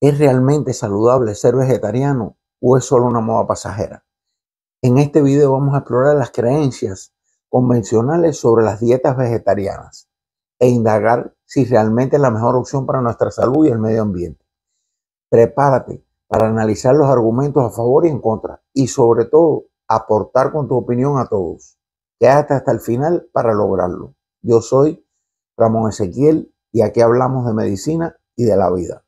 ¿Es realmente saludable ser vegetariano o es solo una moda pasajera? En este video vamos a explorar las creencias convencionales sobre las dietas vegetarianas e indagar si realmente es la mejor opción para nuestra salud y el medio ambiente. Prepárate para analizar los argumentos a favor y en contra y sobre todo aportar con tu opinión a todos. Quédate hasta el final para lograrlo. Yo soy Ramón Ezequiel y aquí hablamos de medicina y de la vida.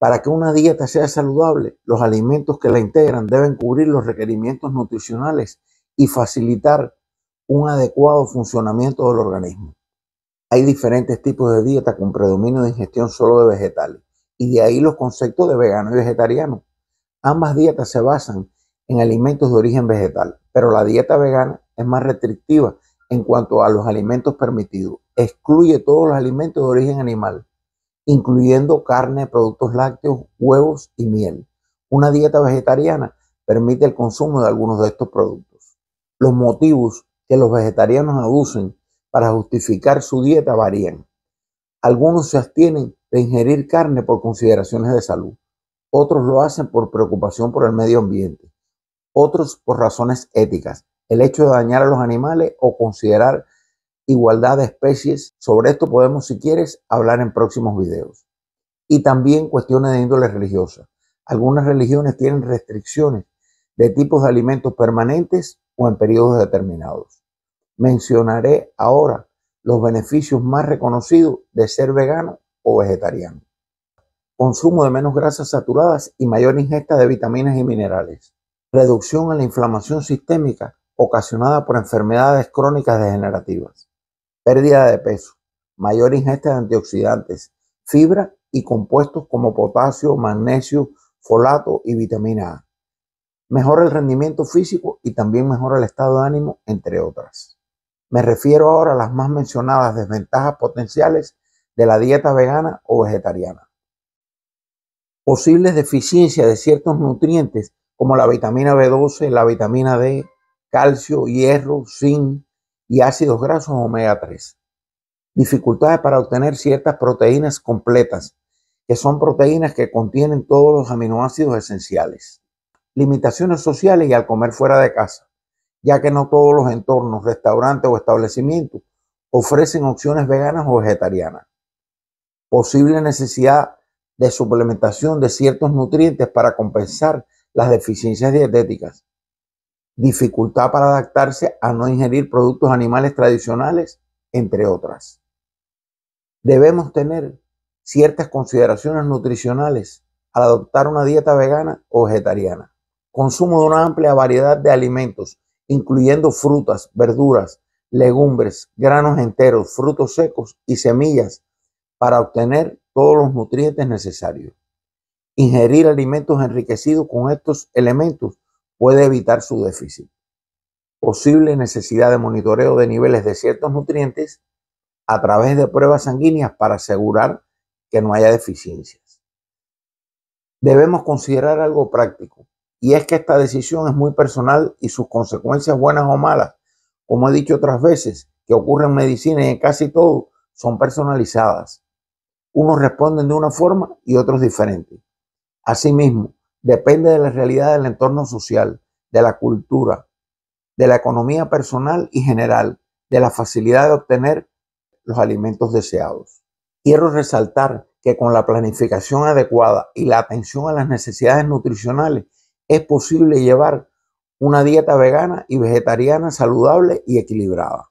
Para que una dieta sea saludable, los alimentos que la integran deben cubrir los requerimientos nutricionales y facilitar un adecuado funcionamiento del organismo. Hay diferentes tipos de dieta con predominio de ingestión solo de vegetales y de ahí los conceptos de vegano y vegetariano. Ambas dietas se basan en alimentos de origen vegetal, pero la dieta vegana es más restrictiva en cuanto a los alimentos permitidos. Excluye todos los alimentos de origen animal incluyendo carne, productos lácteos, huevos y miel. Una dieta vegetariana permite el consumo de algunos de estos productos. Los motivos que los vegetarianos aducen para justificar su dieta varían. Algunos se abstienen de ingerir carne por consideraciones de salud, otros lo hacen por preocupación por el medio ambiente, otros por razones éticas, el hecho de dañar a los animales o considerar igualdad de especies. Sobre esto podemos, si quieres, hablar en próximos videos. Y también cuestiones de índole religiosa. Algunas religiones tienen restricciones de tipos de alimentos permanentes o en periodos determinados. Mencionaré ahora los beneficios más reconocidos de ser vegano o vegetariano. Consumo de menos grasas saturadas y mayor ingesta de vitaminas y minerales. Reducción en la inflamación sistémica ocasionada por enfermedades crónicas degenerativas pérdida de peso, mayor ingesta de antioxidantes, fibra y compuestos como potasio, magnesio, folato y vitamina A. Mejora el rendimiento físico y también mejora el estado de ánimo, entre otras. Me refiero ahora a las más mencionadas desventajas potenciales de la dieta vegana o vegetariana. Posibles deficiencias de ciertos nutrientes como la vitamina B12, la vitamina D, calcio, hierro, zinc, y ácidos grasos omega 3. Dificultades para obtener ciertas proteínas completas, que son proteínas que contienen todos los aminoácidos esenciales. Limitaciones sociales y al comer fuera de casa, ya que no todos los entornos, restaurantes o establecimientos ofrecen opciones veganas o vegetarianas. Posible necesidad de suplementación de ciertos nutrientes para compensar las deficiencias dietéticas dificultad para adaptarse a no ingerir productos animales tradicionales, entre otras. Debemos tener ciertas consideraciones nutricionales al adoptar una dieta vegana o vegetariana. Consumo de una amplia variedad de alimentos, incluyendo frutas, verduras, legumbres, granos enteros, frutos secos y semillas para obtener todos los nutrientes necesarios. Ingerir alimentos enriquecidos con estos elementos puede evitar su déficit. Posible necesidad de monitoreo de niveles de ciertos nutrientes a través de pruebas sanguíneas para asegurar que no haya deficiencias. Debemos considerar algo práctico, y es que esta decisión es muy personal y sus consecuencias buenas o malas, como he dicho otras veces, que ocurren en medicina y en casi todo, son personalizadas. Unos responden de una forma y otros diferente. Asimismo, depende de la realidad del entorno social, de la cultura, de la economía personal y general, de la facilidad de obtener los alimentos deseados. Quiero resaltar que con la planificación adecuada y la atención a las necesidades nutricionales es posible llevar una dieta vegana y vegetariana saludable y equilibrada.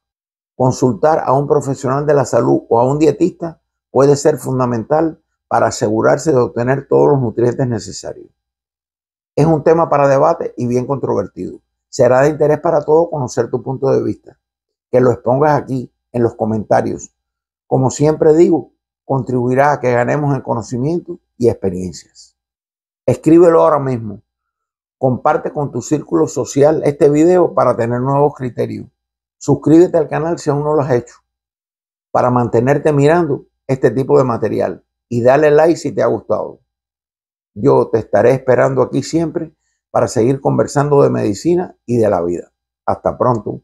Consultar a un profesional de la salud o a un dietista puede ser fundamental para asegurarse de obtener todos los nutrientes necesarios. Es un tema para debate y bien controvertido. Será de interés para todos conocer tu punto de vista. Que lo expongas aquí en los comentarios. Como siempre digo, contribuirá a que ganemos en conocimiento y experiencias. Escríbelo ahora mismo. Comparte con tu círculo social este video para tener nuevos criterios. Suscríbete al canal si aún no lo has hecho para mantenerte mirando este tipo de material y dale like si te ha gustado. Yo te estaré esperando aquí siempre para seguir conversando de medicina y de la vida. Hasta pronto.